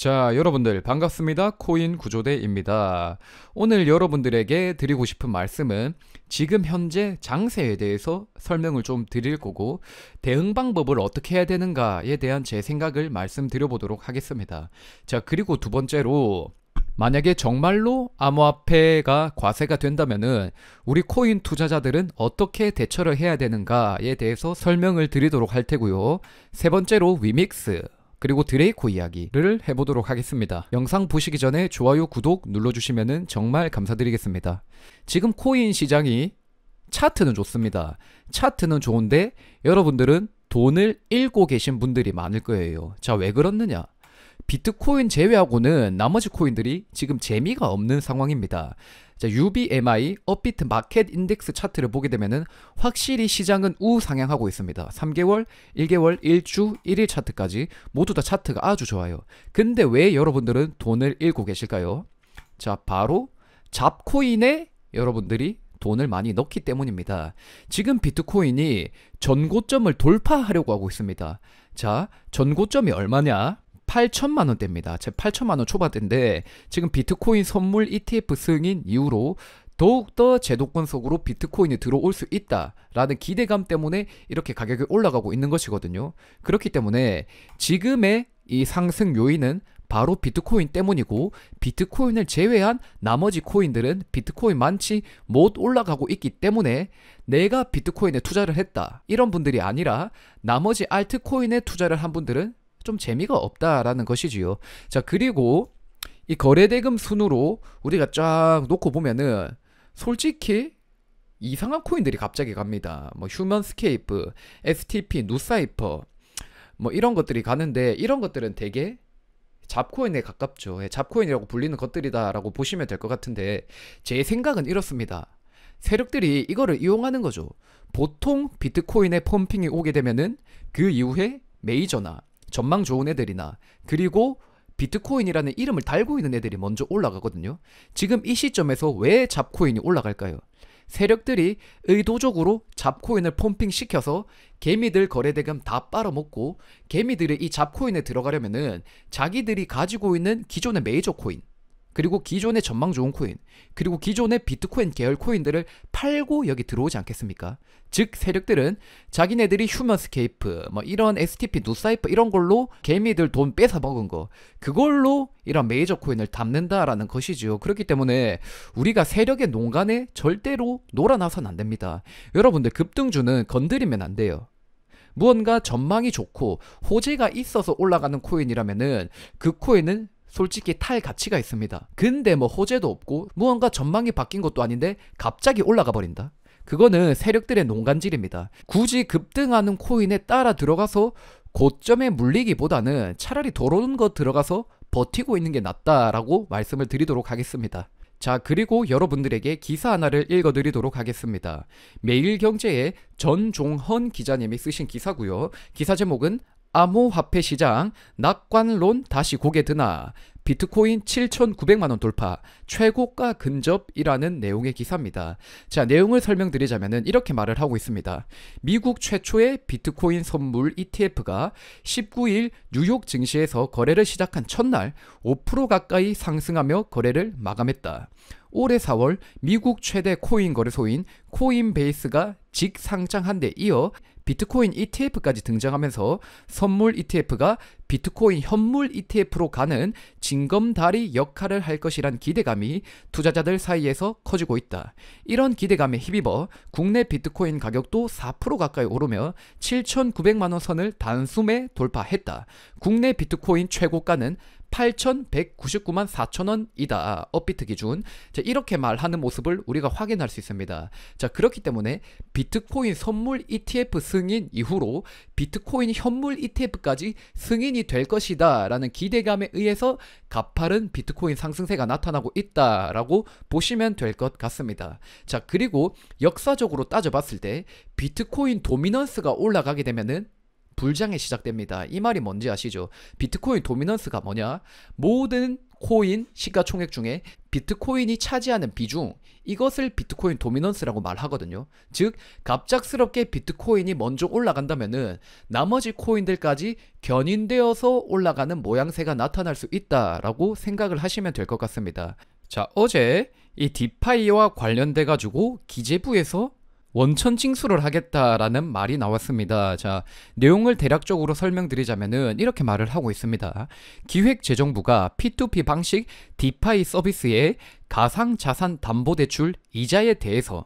자, 여러분들 반갑습니다. 코인 구조대입니다. 오늘 여러분들에게 드리고 싶은 말씀은 지금 현재 장세에 대해서 설명을 좀 드릴 거고 대응 방법을 어떻게 해야 되는가에 대한 제 생각을 말씀드려 보도록 하겠습니다. 자, 그리고 두 번째로 만약에 정말로 암호화폐가 과세가 된다면은 우리 코인 투자자들은 어떻게 대처를 해야 되는가에 대해서 설명을 드리도록 할 테고요. 세 번째로 위믹스 그리고 드레이코 이야기를 해보도록 하겠습니다. 영상 보시기 전에 좋아요, 구독 눌러주시면 정말 감사드리겠습니다. 지금 코인 시장이 차트는 좋습니다. 차트는 좋은데 여러분들은 돈을 잃고 계신 분들이 많을 거예요. 자, 왜 그렇느냐? 비트코인 제외하고는 나머지 코인들이 지금 재미가 없는 상황입니다. 자, UBMI 업비트 마켓 인덱스 차트를 보게 되면은 확실히 시장은 우상향하고 있습니다. 3개월, 1개월, 1주, 1일 차트까지 모두 다 차트가 아주 좋아요. 근데 왜 여러분들은 돈을 잃고 계실까요? 자, 바로 잡코인에 여러분들이 돈을 많이 넣기 때문입니다. 지금 비트코인이 전고점을 돌파하려고 하고 있습니다. 자, 전고점이 얼마냐? 8천만 원대입니다. 제 8천만 원 초반대인데 지금 비트코인 선물 ETF 승인 이후로 더욱더 제도권 속으로 비트코인이 들어올 수 있다라는 기대감 때문에 이렇게 가격이 올라가고 있는 것이거든요. 그렇기 때문에 지금의 이 상승 요인은 바로 비트코인 때문이고 비트코인을 제외한 나머지 코인들은 비트코인만치 못 올라가고 있기 때문에 내가 비트코인에 투자를 했다 이런 분들이 아니라 나머지 알트코인에 투자를 한 분들은 좀 재미가 없다라는 것이지요. 자, 그리고 이 거래대금 순으로 우리가 쫙 놓고 보면은 솔직히 이상한 코인들이 갑자기 갑니다. 뭐 휴먼스케이프, STP, 누사이퍼 뭐 이런 것들이 가는데 이런 것들은 되게 잡코인에 가깝죠. 예, 잡코인이라고 불리는 것들이다라고 보시면 될 것 같은데 제 생각은 이렇습니다. 세력들이 이거를 이용하는 거죠. 보통 비트코인의 펌핑이 오게 되면은 그 이후에 메이저나 전망 좋은 애들이나 그리고 비트코인이라는 이름을 달고 있는 애들이 먼저 올라가거든요. 지금 이 시점에서 왜 잡코인이 올라갈까요? 세력들이 의도적으로 잡코인을 펌핑시켜서 개미들 거래대금 다 빨아먹고 개미들의 이 잡코인에 들어가려면은 자기들이 가지고 있는 기존의 메이저 코인 그리고 기존의 전망 좋은 코인, 그리고 기존의 비트코인 계열 코인들을 팔고 여기 들어오지 않겠습니까? 즉 세력들은 자기네들이 휴먼스케이프, 뭐 이런 STP, 누사이프 이런 걸로 개미들 돈 뺏어 먹은 거 그걸로 이런 메이저 코인을 담는다라는 것이지요. 그렇기 때문에 우리가 세력의 농간에 절대로 놀아나선 안 됩니다. 여러분들 급등주는 건드리면 안 돼요. 무언가 전망이 좋고 호재가 있어서 올라가는 코인이라면은 그 코인은 솔직히 탈 가치가 있습니다. 근데 뭐 호재도 없고 무언가 전망이 바뀐 것도 아닌데 갑자기 올라가 버린다. 그거는 세력들의 농간질입니다. 굳이 급등하는 코인에 따라 들어가서 고점에 물리기보다는 차라리 도로는 거 들어가서 버티고 있는 게 낫다라고 말씀을 드리도록 하겠습니다. 자, 그리고 여러분들에게 기사 하나를 읽어드리도록 하겠습니다. 매일경제의 전종헌 기자님이 쓰신 기사고요. 기사 제목은 암호화폐 시장 낙관론 다시 고개 드나 비트코인 7,900만원 돌파 최고가 근접이라는 내용의 기사입니다. 자 내용을 설명드리자면 이렇게 말을 하고 있습니다. 미국 최초의 비트코인 선물 ETF가 19일 뉴욕 증시에서 거래를 시작한 첫날 5% 가까이 상승하며 거래를 마감했다. 올해 4월 미국 최대 코인 거래소인 코인베이스가 직상장한데 이어 비트코인 ETF까지 등장하면서 선물 ETF가 비트코인 현물 ETF로 가는 징검다리 역할을 할 것이란 기대감이 투자자들 사이에서 커지고 있다. 이런 기대감에 힘입어 국내 비트코인 가격도 4% 가까이 오르며 7,900만원 선을 단숨에 돌파했다. 국내 비트코인 최고가는 8,199만 4천원이다. 업비트 기준. 자, 이렇게 말하는 모습을 우리가 확인할 수 있습니다. 자, 그렇기 때문에 비 비트코인 선물 ETF 승인 이후로 비트코인 현물 ETF까지 승인이 될 것이다 라는 기대감에 의해서 가파른 비트코인 상승세가 나타나고 있다라고 보시면 될 것 같습니다. 자 그리고 역사적으로 따져봤을 때 비트코인 도미넌스가 올라가게 되면은 불장이 시작됩니다. 이 말이 뭔지 아시죠? 비트코인 도미넌스가 뭐냐? 모든 코인 시가총액 중에 비트코인이 차지하는 비중 이것을 비트코인 도미넌스라고 말하거든요. 즉 갑작스럽게 비트코인이 먼저 올라간다면은 나머지 코인들까지 견인되어서 올라가는 모양새가 나타날 수 있다라고 생각을 하시면 될 것 같습니다. 자 어제 이 디파이와 관련돼 가지고 기재부에서 원천 징수를 하겠다라는 말이 나왔습니다. 자, 내용을 대략적으로 설명드리자면은 이렇게 말을 하고 있습니다. 기획재정부가 P2P 방식 디파이 서비스의 가상 자산 담보 대출 이자에 대해서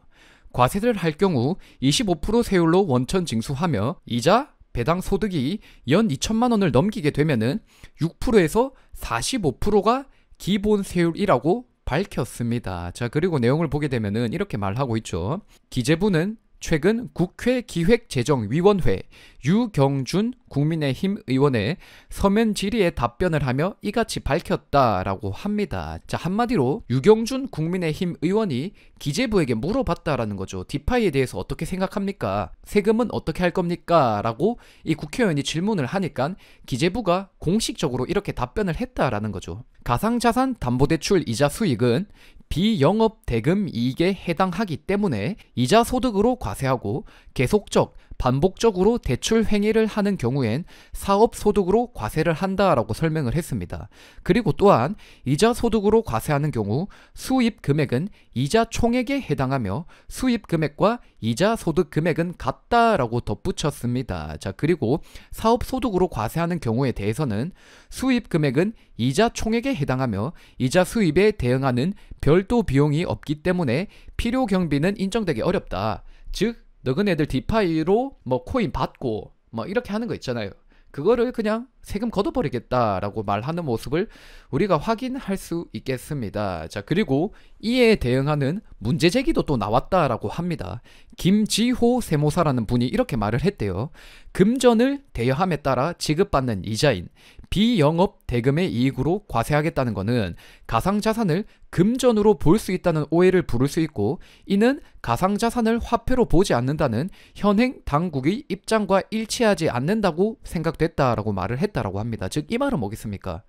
과세를 할 경우 25% 세율로 원천 징수하며 이자 배당 소득이 연 2천만 원을 넘기게 되면은 6%에서 45%가 기본 세율이라고 밝혔습니다. 자, 그리고 내용을 보게 되면은 이렇게 말하고 있죠. 기재부는 최근 국회 기획재정위원회 유경준 국민의힘 의원의 서면 질의에 답변을 하며 이같이 밝혔다라고 합니다. 자, 한마디로 유경준 국민의힘 의원이 기재부에게 물어봤다라는 거죠. 디파이에 대해서 어떻게 생각합니까? 세금은 어떻게 할 겁니까? 라고 이 국회의원이 질문을 하니까 기재부가 공식적으로 이렇게 답변을 했다라는 거죠. 가상자산 담보대출 이자 수익은 비영업 대금 이익에 해당하기 때문에 이자 소득으로 과세하고 계속적 반복적으로 대출 행위를 하는 경우엔 사업 소득으로 과세를 한다라고 설명을 했습니다. 그리고 또한 이자 소득으로 과세하는 경우 수입 금액은 이자 총액에 해당하며 수입 금액과 이자 소득 금액은 같다라고 덧붙였습니다. 자, 그리고 사업 소득으로 과세하는 경우에 대해서는 수입 금액은 이자 총액에 해당하며 이자 수입에 대응하는 별도 비용이 없기 때문에 필요 경비는 인정되기 어렵다. 즉 너그네들 디파이로 뭐 코인 받고 뭐 이렇게 하는 거 있잖아요. 그거를 그냥 세금 걷어버리겠다라고 말하는 모습을 우리가 확인할 수 있겠습니다. 자, 그리고 이에 대응하는 문제 제기도 또 나왔다라고 합니다. 김지호 세무사라는 분이 이렇게 말을 했대요. 금전을 대여함에 따라 지급받는 이자인 비영업 대금의 이익으로 과세하겠다는 것은 가상자산을 금전으로 볼 수 있다는 오해를 부를 수 있고 이는 가상자산을 화폐로 보지 않는다는 현행 당국의 입장과 일치하지 않는다고 생각됐다라고 말을 했다라고 합니다. 즉 이 말은 뭐겠습니까?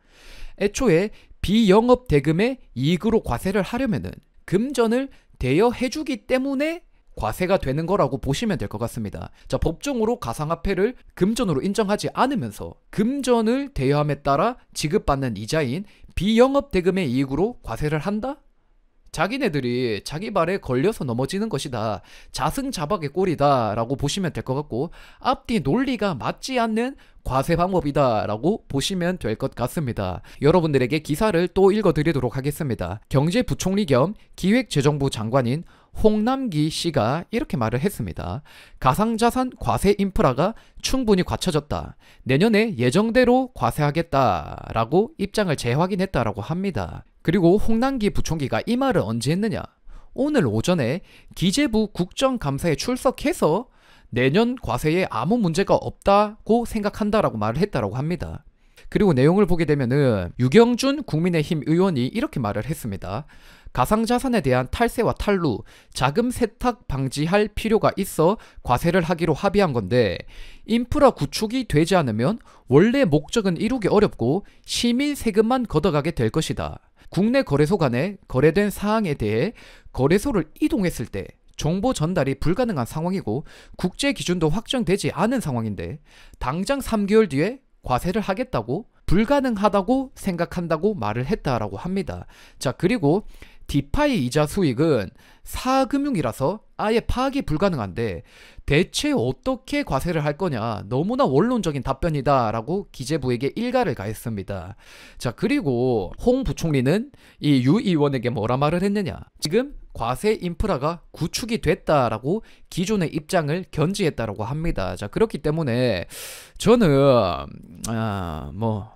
애초에 비영업 대금의 이익으로 과세를 하려면은 금전을 대여해주기 때문에 과세가 되는 거라고 보시면 될 것 같습니다. 자, 법정으로 가상화폐를 금전으로 인정하지 않으면서 금전을 대여함에 따라 지급받는 이자인 비영업 대금의 이익으로 과세를 한다? 자기네들이 자기 발에 걸려서 넘어지는 것이다. 자승자박의 꼴이다. 라고 보시면 될 것 같고, 앞뒤 논리가 맞지 않는 과세 방법이다. 라고 보시면 될 것 같습니다. 여러분들에게 기사를 또 읽어드리도록 하겠습니다. 경제부총리 겸 기획재정부 장관인 홍남기 씨가 이렇게 말을 했습니다. 가상자산 과세 인프라가 충분히 갖춰졌다. 내년에 예정대로 과세하겠다라고 입장을 재확인했다라고 합니다. 그리고 홍남기 부총기가이 말을 언제 했느냐? 오늘 오전에 기재부 국정감사에 출석해서 내년 과세에 아무 문제가 없다고 생각한다라고 말을 했다라고 합니다. 그리고 내용을 보게 되면은 유경준 국민의힘 의원이 이렇게 말을 했습니다. 가상자산에 대한 탈세와 탈루, 자금 세탁 방지할 필요가 있어 과세를 하기로 합의한 건데 인프라 구축이 되지 않으면 원래 목적은 이루기 어렵고 시민 세금만 걷어가게 될 것이다. 국내 거래소 간에 거래된 사항에 대해 거래소를 이동했을 때 정보 전달이 불가능한 상황이고 국제 기준도 확정되지 않은 상황인데 당장 3개월 뒤에 과세를 하겠다고 불가능하다고 생각한다고 말을 했다라고 합니다. 자, 그리고 디파이 이자 수익은 사금융이라서 아예 파악이 불가능한데 대체 어떻게 과세를 할 거냐 너무나 원론적인 답변이다라고 기재부에게 일가를 가했습니다. 자 그리고 홍 부총리는 이 유 의원에게 뭐라 말을 했느냐 지금 과세 인프라가 구축이 됐다라고 기존의 입장을 견지했다라고 합니다. 자 그렇기 때문에 저는 아뭐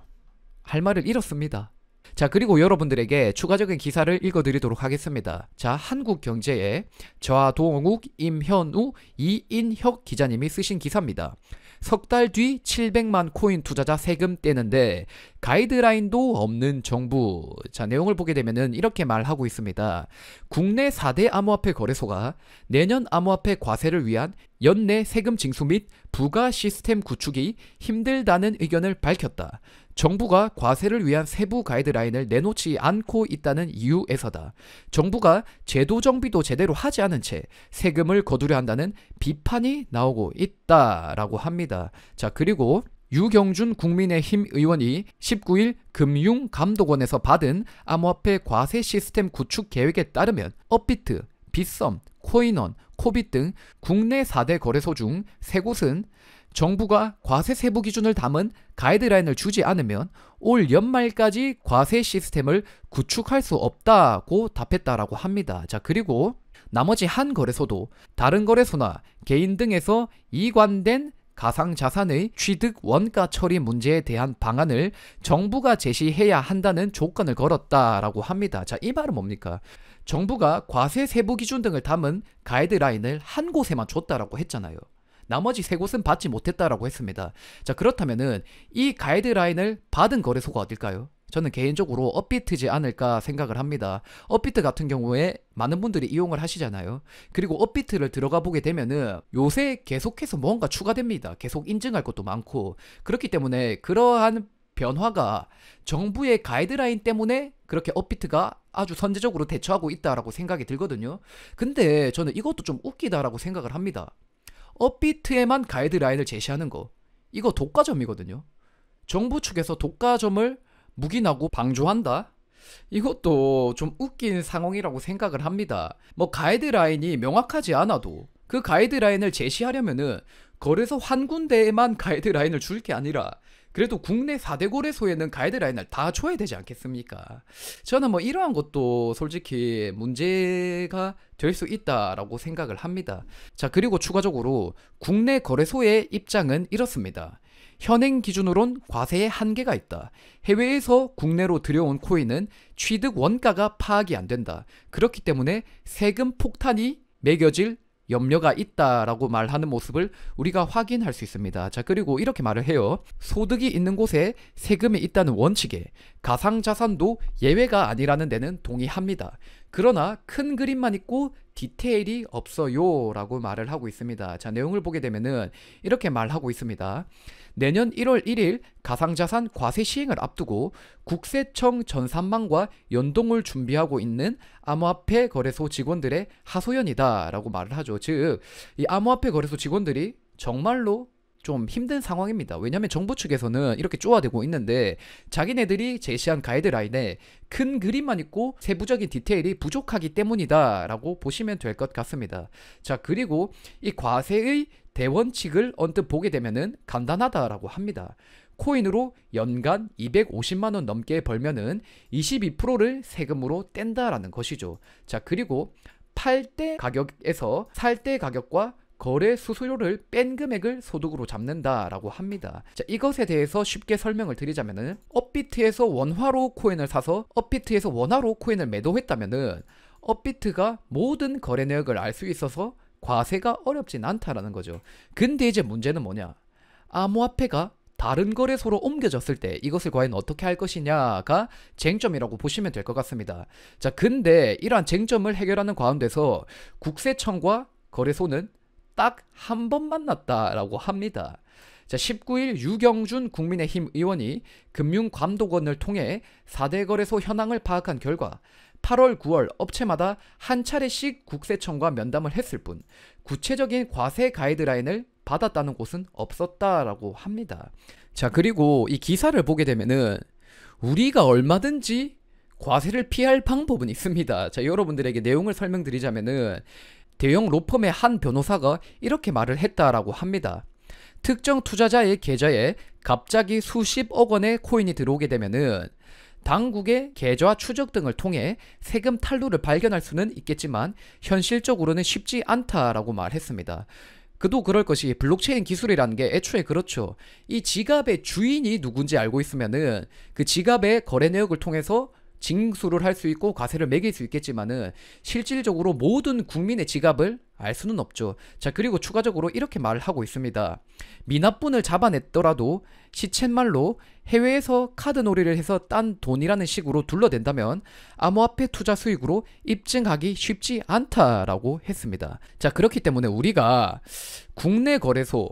할 말을 잃었습니다. 자, 그리고 여러분들에게 추가적인 기사를 읽어드리도록 하겠습니다. 자, 한국경제의 좌동욱, 임현우, 이인혁 기자님이 쓰신 기사입니다. 석 달 뒤 700만 코인 투자자 세금 떼는데 가이드라인도 없는 정부. 자, 내용을 보게 되면은 이렇게 말하고 있습니다. 국내 4대 암호화폐 거래소가 내년 암호화폐 과세를 위한 연내 세금 징수 및 부가 시스템 구축이 힘들다는 의견을 밝혔다. 정부가 과세를 위한 세부 가이드라인을 내놓지 않고 있다는 이유에서다. 정부가 제도 정비도 제대로 하지 않은 채 세금을 거두려 한다는 비판이 나오고 있다라고 합니다. 자, 그리고 유경준 국민의힘 의원이 19일 금융감독원에서 받은 암호화폐 과세 시스템 구축 계획에 따르면 업비트, 빗썸, 코인원, 코빗 등 국내 4대 거래소 중세 곳은 정부가 과세 세부 기준을 담은 가이드라인을 주지 않으면 올 연말까지 과세 시스템을 구축할 수 없다고 답했다라고 합니다. 자, 그리고 나머지 한 거래소도 다른 거래소나 개인 등에서 이관된 가상자산의 취득 원가 처리 문제에 대한 방안을 정부가 제시해야 한다는 조건을 걸었다라고 합니다. 자, 이 말은 뭡니까? 정부가 과세 세부 기준 등을 담은 가이드라인을 한 곳에만 줬다라고 했잖아요. 나머지 세 곳은 받지 못했다라고 했습니다. 자 그렇다면은 이 가이드라인을 받은 거래소가 어딜까요? 저는 개인적으로 업비트지 않을까 생각을 합니다. 업비트 같은 경우에 많은 분들이 이용을 하시잖아요. 그리고 업비트를 들어가 보게 되면은 요새 계속해서 뭔가 추가됩니다. 계속 인증할 것도 많고 그렇기 때문에 그러한 변화가 정부의 가이드라인 때문에 그렇게 업비트가 아주 선제적으로 대처하고 있다라고 생각이 들거든요. 근데 저는 이것도 좀 웃기다라고 생각을 합니다. 업비트에만 가이드라인을 제시하는 거 이거 독과점이거든요. 정부 측에서 독과점을 묵인하고 방조한다? 이것도 좀 웃긴 상황이라고 생각을 합니다. 뭐 가이드라인이 명확하지 않아도 그 가이드라인을 제시하려면은 거래소 한 군데에만 가이드라인을 줄 게 아니라 그래도 국내 4대 거래소에는 가이드라인을 다 줘야 되지 않겠습니까? 저는 뭐 이러한 것도 솔직히 문제가 될 수 있다라고 생각을 합니다. 자, 그리고 추가적으로 국내 거래소의 입장은 이렇습니다. 현행 기준으론 과세의 한계가 있다. 해외에서 국내로 들여온 코인은 취득 원가가 파악이 안 된다. 그렇기 때문에 세금 폭탄이 매겨질 염려가 있다라고 말하는 모습을 우리가 확인할 수 있습니다. 자, 그리고 이렇게 말을 해요. 소득이 있는 곳에 세금이 있다는 원칙에 가상자산도 예외가 아니라는 데는 동의합니다. 그러나 큰 그림만 있고 디테일이 없어요 라고 말을 하고 있습니다. 자, 내용을 보게 되면은 이렇게 말하고 있습니다. 내년 1월 1일 가상자산 과세 시행을 앞두고 국세청 전산망과 연동을 준비하고 있는 암호화폐 거래소 직원들의 하소연이다라고 말을 하죠. 즉, 이 암호화폐 거래소 직원들이 정말로 좀 힘든 상황입니다. 왜냐하면 정부 측에서는 이렇게 쪼아대고 있는데 자기네들이 제시한 가이드라인에 큰 그림만 있고 세부적인 디테일이 부족하기 때문이다 라고 보시면 될 것 같습니다. 자 그리고 이 과세의 대원칙을 언뜻 보게 되면은 간단하다라고 합니다. 코인으로 연간 250만원 넘게 벌면은 22%를 세금으로 뗀다라는 것이죠. 자 그리고 팔 때 가격에서 살 때 가격과 거래 수수료를 뺀 금액을 소득으로 잡는다라고 합니다. 자, 이것에 대해서 쉽게 설명을 드리자면은 업비트에서 원화로 코인을 사서 업비트에서 원화로 코인을 매도했다면은 업비트가 모든 거래 내역을 알 수 있어서 과세가 어렵진 않다라는 거죠. 근데 이제 문제는 뭐냐? 암호화폐가 다른 거래소로 옮겨졌을 때 이것을 과연 어떻게 할 것이냐가 쟁점이라고 보시면 될 것 같습니다. 자, 근데 이러한 쟁점을 해결하는 가운데서 국세청과 거래소는 딱한번 만났다라고 합니다. 자, 19일 유경준 국민의힘 의원이 금융감독원을 통해 4대 거래소 현황을 파악한 결과 8월, 9월 업체마다 한 차례씩 국세청과 면담을 했을 뿐 구체적인 과세 가이드라인을 받았다는 곳은 없었다라고 합니다. 자, 그리고 이 기사를 보게 되면은 우리가 얼마든지 과세를 피할 방법은 있습니다. 자, 여러분들에게 내용을 설명드리자면은 대형 로펌의 한 변호사가 이렇게 말을 했다라고 합니다. 특정 투자자의 계좌에 갑자기 수십억 원의 코인이 들어오게 되면은 당국의 계좌 추적 등을 통해 세금 탈루를 발견할 수는 있겠지만 현실적으로는 쉽지 않다라고 말했습니다. 그도 그럴 것이 블록체인 기술이라는 게 애초에 그렇죠. 이 지갑의 주인이 누군지 알고 있으면은 그 지갑의 거래 내역을 통해서 징수를 할 수 있고 과세를 매길 수 있겠지만은 실질적으로 모든 국민의 지갑을 알 수는 없죠. 자, 그리고 추가적으로 이렇게 말을 하고 있습니다. 미납분을 잡아냈더라도 시쳇말로 해외에서 카드 놀이를 해서 딴 돈이라는 식으로 둘러댄다면 암호화폐 투자 수익으로 입증하기 쉽지 않다라고 했습니다. 자, 그렇기 때문에 우리가 국내 거래소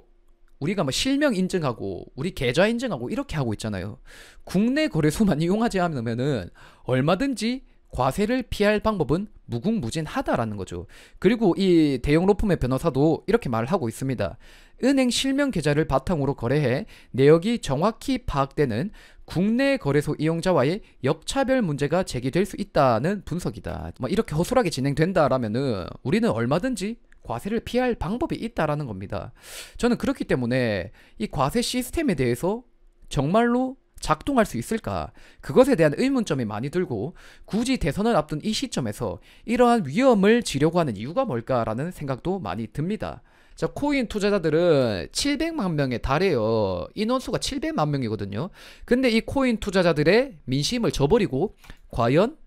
우리가 뭐 실명 인증하고 우리 계좌 인증하고 이렇게 하고 있잖아요. 국내 거래소만 이용하지 않으면은 얼마든지 과세를 피할 방법은 무궁무진하다라는 거죠. 그리고 이 대형 로펌의 변호사도 이렇게 말을 하고 있습니다. 은행 실명 계좌를 바탕으로 거래해 내역이 정확히 파악되는 국내 거래소 이용자와의 역차별 문제가 제기될 수 있다는 분석이다. 뭐 이렇게 허술하게 진행된다라면은 우리는 얼마든지 과세를 피할 방법이 있다라는 겁니다. 저는 그렇기 때문에 이 과세 시스템에 대해서 정말로 작동할 수 있을까? 그것에 대한 의문점이 많이 들고 굳이 대선을 앞둔 이 시점에서 이러한 위험을 지려고 하는 이유가 뭘까라는 생각도 많이 듭니다. 자, 코인 투자자들은 700만 명에 달해요. 인원수가 700만 명이거든요. 근데 이 코인 투자자들의 민심을 저버리고 과연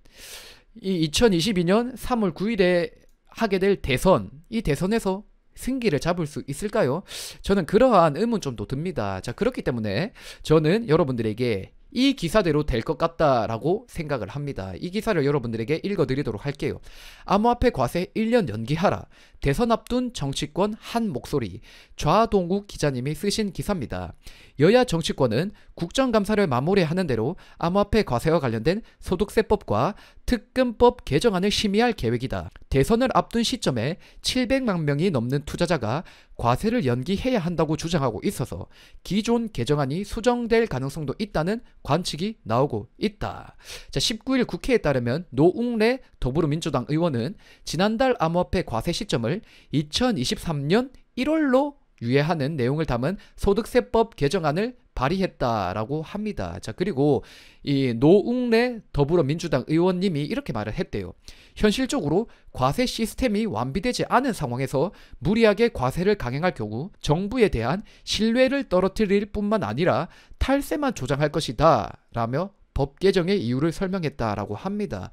이 2022년 3월 9일에 하게 될 대선, 이 대선에서 승기를 잡을 수 있을까요? 저는 그러한 의문 좀더 듭니다. 자, 그렇기 때문에 저는 여러분들에게 이 기사대로 될 것 같다라고 생각을 합니다. 이 기사를 여러분들에게 읽어드리도록 할게요. 암호화폐 과세 1년 연기하라. 대선 앞둔 정치권 한 목소리. 좌동욱 기자님이 쓰신 기사입니다. 여야 정치권은 국정감사를 마무리하는 대로 암호화폐 과세와 관련된 소득세법과 특금법 개정안을 심의할 계획이다. 대선을 앞둔 시점에 700만 명이 넘는 투자자가 과세를 연기해야 한다고 주장하고 있어서 기존 개정안이 수정될 가능성도 있다는 관측이 나오고 있다. 자, 19일 국회에 따르면 노웅래 더불어민주당 의원은 지난달 암호화폐 과세 시점을 2023년 1월로 유예하는 내용을 담은 소득세법 개정안을 발의했다라고 합니다. 자, 그리고 이 노웅래 더불어민주당 의원님이 이렇게 말을 했대요. 현실적으로 과세 시스템이 완비되지 않은 상황에서 무리하게 과세를 강행할 경우 정부에 대한 신뢰를 떨어뜨릴 뿐만 아니라 탈세만 조장할 것이다. 라며 법 개정의 이유를 설명했다라고 합니다.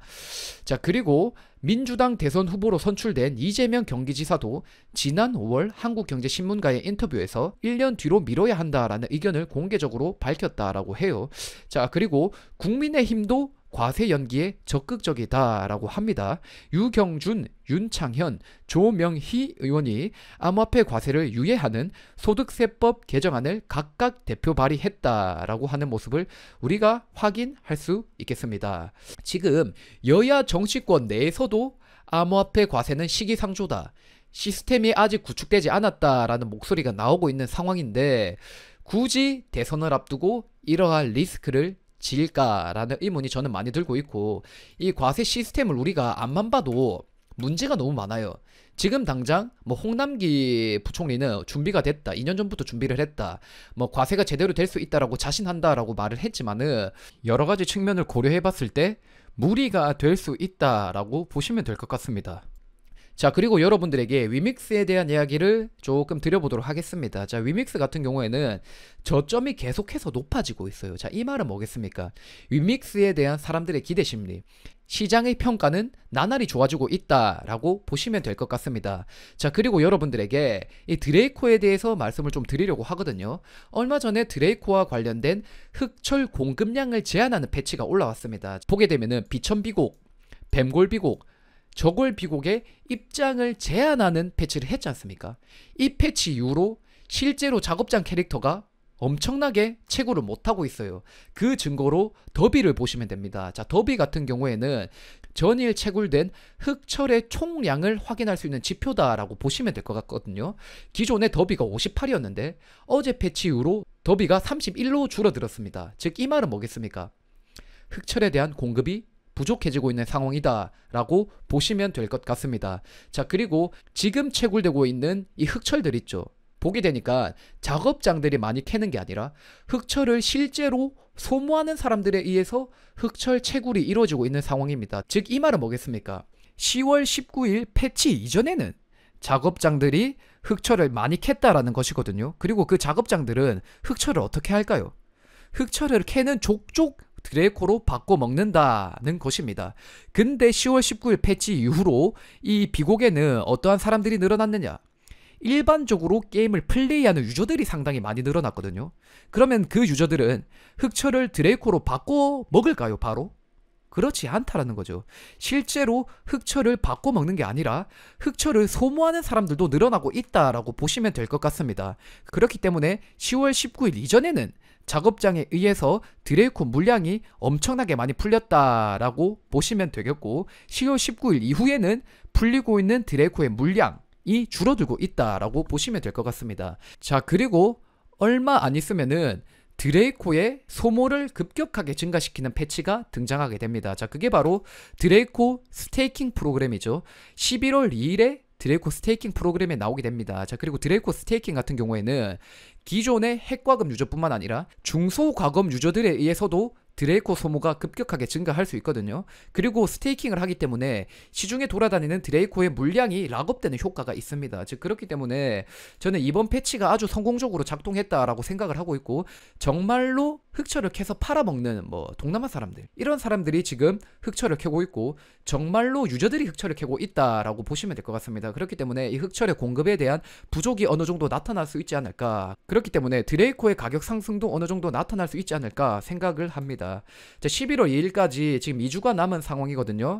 자, 그리고 민주당 대선 후보로 선출된 이재명 경기지사도 지난 5월 한국경제신문과의 인터뷰에서 1년 뒤로 미뤄야 한다라는 의견을 공개적으로 밝혔다라고 해요. 자, 그리고 국민의힘도 과세 연기에 적극적이다라고 합니다. 유경준, 윤창현, 조명희 의원이 암호화폐 과세를 유예하는 소득세법 개정안을 각각 대표 발의했다라고 하는 모습을 우리가 확인할 수 있겠습니다. 지금 여야 정치권 내에서도 암호화폐 과세는 시기상조다. 시스템이 아직 구축되지 않았다라는 목소리가 나오고 있는 상황인데 굳이 대선을 앞두고 이러한 리스크를 지일까라는 의문이 저는 많이 들고 있고 이 과세 시스템을 우리가 안만 봐도 문제가 너무 많아요. 지금 당장 뭐 홍남기 부총리는 준비가 됐다. 2년 전부터 준비를 했다. 뭐 과세가 제대로 될 수 있다라고 자신한다라고 말을 했지만은 여러 가지 측면을 고려해 봤을 때 무리가 될 수 있다라고 보시면 될 것 같습니다. 자 그리고 여러분들에게 위믹스에 대한 이야기를 조금 드려보도록 하겠습니다 자 위믹스 같은 경우에는 저점이 계속해서 높아지고 있어요 자 이 말은 뭐겠습니까 위믹스에 대한 사람들의 기대심리 시장의 평가는 나날이 좋아지고 있다라고 보시면 될 것 같습니다. 자, 그리고 여러분들에게 이 드레이코에 대해서 말씀을 좀 드리려고 하거든요. 얼마 전에 드레이코와 관련된 흑철 공급량을 제한하는 패치가 올라왔습니다. 보게 되면은 비천비곡, 뱀골비곡, 저골 비곡의 입장을 제한하는 패치를 했지 않습니까? 이 패치 이후로 실제로 작업장 캐릭터가 엄청나게 채굴을 못하고 있어요. 그 증거로 더비를 보시면 됩니다. 자, 더비 같은 경우에는 전일 채굴된 흑철의 총량을 확인할 수 있는 지표다라고 보시면 될 것 같거든요. 기존의 더비가 58이었는데 어제 패치 이후로 더비가 31로 줄어들었습니다. 즉, 이 말은 뭐겠습니까? 흑철에 대한 공급이 부족해지고 있는 상황이다라고 보시면 될 것 같습니다. 자, 그리고 지금 채굴되고 있는 이 흑철들 있죠. 보게 되니까 작업장들이 많이 캐는 게 아니라 흑철을 실제로 소모하는 사람들에 의해서 흑철 채굴이 이루어지고 있는 상황입니다. 즉 이 말은 뭐겠습니까? 10월 19일 패치 이전에는 작업장들이 흑철을 많이 캤다라는 것이거든요. 그리고 그 작업장들은 흑철을 어떻게 할까요? 흑철을 캐는 족족 드레코로 바꿔 먹는다는 것입니다. 근데 10월 19일 패치 이후로 이 비곡에는 어떠한 사람들이 늘어났느냐? 일반적으로 게임을 플레이하는 유저들이 상당히 많이 늘어났거든요. 그러면 그 유저들은 흑철을 드레이코로 바꿔 먹을까요, 바로? 그렇지 않다라는 거죠. 실제로 흑철을 바꿔 먹는 게 아니라 흑철을 소모하는 사람들도 늘어나고 있다라고 보시면 될 것 같습니다. 그렇기 때문에 10월 19일 이전에는 작업장에 의해서 드레이코 물량이 엄청나게 많이 풀렸다라고 보시면 되겠고 10월 19일 이후에는 풀리고 있는 드레이코의 물량이 줄어들고 있다라고 보시면 될 것 같습니다. 자 그리고 얼마 안 있으면은 드레이코의 소모를 급격하게 증가시키는 패치가 등장하게 됩니다. 자, 그게 바로 드레이코 스테이킹 프로그램이죠. 11월 2일에 드레이코 스테이킹 프로그램에 나오게 됩니다. 자, 그리고 드레이코 스테이킹 같은 경우에는 기존의 핵과금 유저뿐만 아니라 중소과금 유저들에 의해서도 드레이코 소모가 급격하게 증가할 수 있거든요. 그리고 스테이킹을 하기 때문에 시중에 돌아다니는 드레이코의 물량이 락업되는 효과가 있습니다. 즉 그렇기 때문에 저는 이번 패치가 아주 성공적으로 작동했다라고 생각을 하고 있고 정말로 흑철을 캐서 팔아먹는 뭐 동남아 사람들 이런 사람들이 지금 흑철을 캐고 있고 정말로 유저들이 흑철을 캐고 있다라고 보시면 될 것 같습니다. 그렇기 때문에 이 흑철의 공급에 대한 부족이 어느 정도 나타날 수 있지 않을까 그렇기 때문에 드레이코의 가격 상승도 어느 정도 나타날 수 있지 않을까 생각을 합니다. 11월 2일까지 지금 2주가 남은 상황이거든요.